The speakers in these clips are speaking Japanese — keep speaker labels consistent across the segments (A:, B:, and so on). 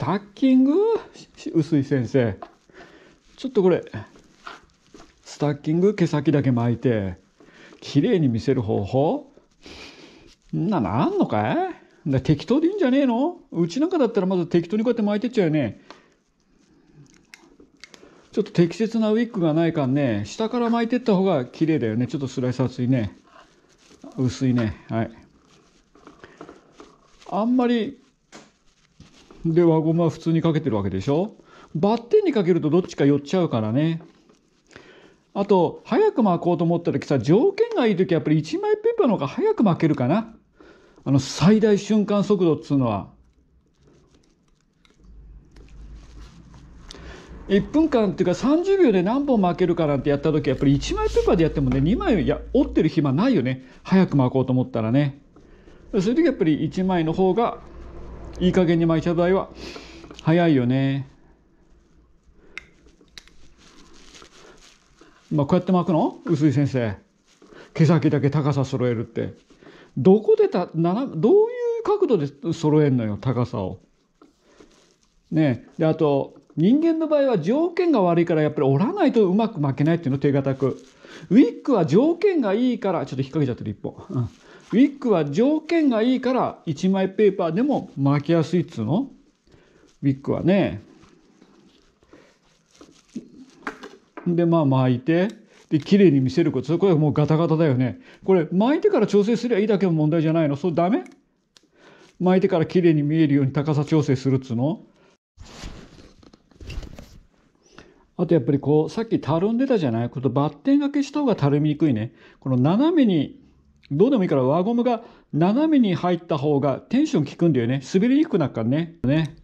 A: タッキング薄井先生ちょっとこれスタッキング毛先だけ巻いて綺麗に見せる方法なのあんのかい適当でいいんじゃねえのうちなんかだったらまず適当にこうやって巻いてっちゃうよねちょっと適切なウィッグがないかんね下から巻いてった方が綺麗だよねちょっとスライス厚いね薄いねはいあんまりで輪ゴムは普通にかけてるわけでしょバッテンにかけるとどっちか寄っちゃうからねあと早く巻こうと思った時さ条件がいい時はやっぱり1枚ペーパーの方が早く巻けるかなあの最大瞬間速度っつうのは1分間っていうか30秒で何本巻けるかなんてやった時やっぱり1枚ペーパーでやってもね2枚いや折ってる暇ないよね早く巻こうと思ったらねそういう時やっぱり1枚の方がいい加減に巻いた場合は早いよねまあこうやって巻くの薄井先生毛先だけ高さ揃えるってどこでたなどういう角度で揃えんのよ高さをねであと人間の場合は条件が悪いからやっぱり折らないとうまく巻けないっていうの手堅く。ウィッグは条件がいいから、ちょっと引っ掛けちゃってる一本。うん、ウィッグは条件がいいから、1枚ペーパーでも巻きやすいっつうのウィッグはね。で、まあ巻いて、で、綺麗に見せること。これはもうガタガタだよね。これ巻いてから調整すればいいだけの問題じゃないのそうダメ巻いてから綺麗に見えるように高さ調整するっつうのあとやっぱりこう、さっきたるんでたじゃない。このバッテンがけした方がたるみにくいね。この斜めに、どうでもいいから輪ゴムが斜めに入った方がテンション効くんだよね。滑りにくくなるからね。ね。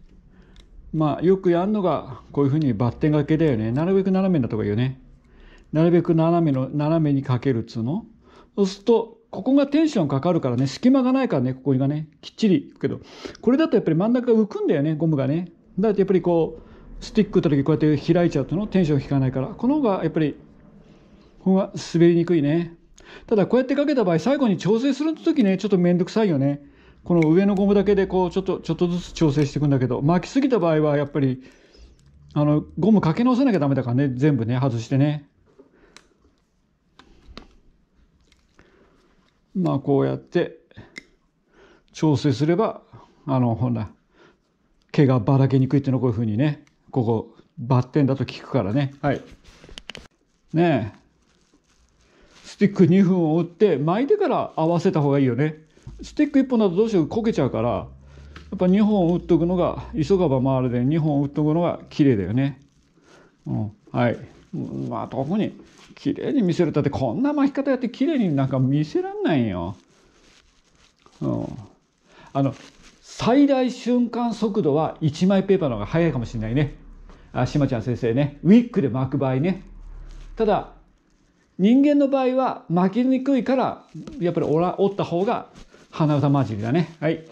A: まあよくやるのがこういうふうにバッテンがけだよね。なるべく斜めになった方がいいよね。なるべく斜めの、斜めにかけるっつうの。そうすると、ここがテンションかかるからね、隙間がないからね、ここがね、きっちりいくけど、これだとやっぱり真ん中が浮くんだよね、ゴムがね。だってやっぱりこう、スティック打った時こうやって開いちゃうとのテンション引かないからこの方がやっぱりほんは滑りにくいねただこうやってかけた場合最後に調整する時ねちょっと面倒くさいよねこの上のゴムだけでこうちょっとちょっとずつ調整していくんだけど巻きすぎた場合はやっぱりあのゴムかけ直さなきゃダメだからね全部ね外してねまあこうやって調整すればあのほんな毛がばらけにくいっていうのはこういうふうにねここバッテンだと効くからねはいねえスティック2分を打って巻いてから合わせた方がいいよねスティック1本だとどうしてもこけちゃうからやっぱ2本打っとくのが急がば回るで2本打っとくのが綺麗だよねうんはいまあ特に綺麗に見せるだってこんな巻き方やって綺麗になんか見せらんないようんあの最大瞬間速度は1枚ペーパーの方が速いかもしれないね。あ、しまちゃん先生ね。ウィックで巻く場合ね。ただ、人間の場合は巻きにくいから、やっぱり折った方が鼻歌混じりだね。はい。